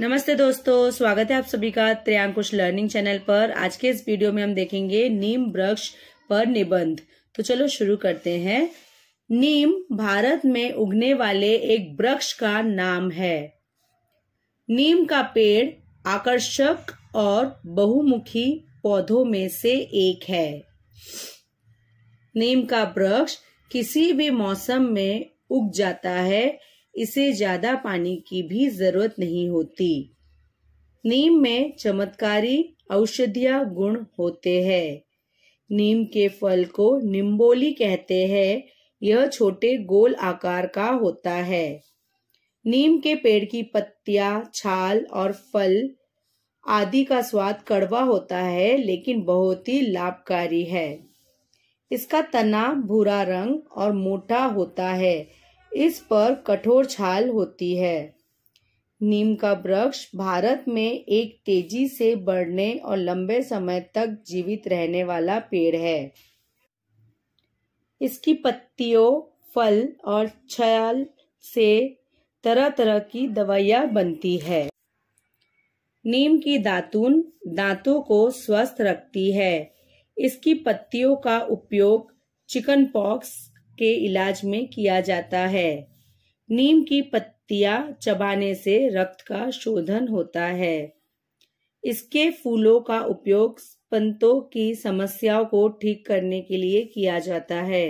नमस्ते दोस्तों स्वागत है आप सभी का त्रयांकुश लर्निंग चैनल पर आज के इस वीडियो में हम देखेंगे नीम वृक्ष पर निबंध तो चलो शुरू करते हैं नीम भारत में उगने वाले एक वृक्ष का नाम है नीम का पेड़ आकर्षक और बहुमुखी पौधों में से एक है नीम का वृक्ष किसी भी मौसम में उग जाता है इसे ज्यादा पानी की भी जरूरत नहीं होती नीम में चमत्कारी औषधीय गुण होते हैं नीम के फल को निम्बोली कहते हैं यह छोटे गोल आकार का होता है नीम के पेड़ की पत्तियां छाल और फल आदि का स्वाद कड़वा होता है लेकिन बहुत ही लाभकारी है इसका तना भूरा रंग और मोटा होता है इस पर कठोर छाल होती है नीम का वृक्ष भारत में एक तेजी से बढ़ने और लंबे समय तक जीवित रहने वाला पेड़ है इसकी पत्तियों फल और छाल से तरह तरह की दवाइयाँ बनती है नीम की दातून दांतों को स्वस्थ रखती है इसकी पत्तियों का उपयोग चिकन पॉक्स के इलाज में किया जाता है नीम की पत्तियां चबाने से रक्त का शोधन होता है इसके फूलों का उपयोग पंतों की समस्याओं को ठीक करने के लिए किया जाता है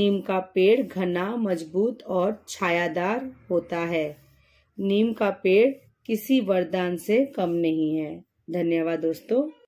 नीम का पेड़ घना मजबूत और छायादार होता है नीम का पेड़ किसी वरदान से कम नहीं है धन्यवाद दोस्तों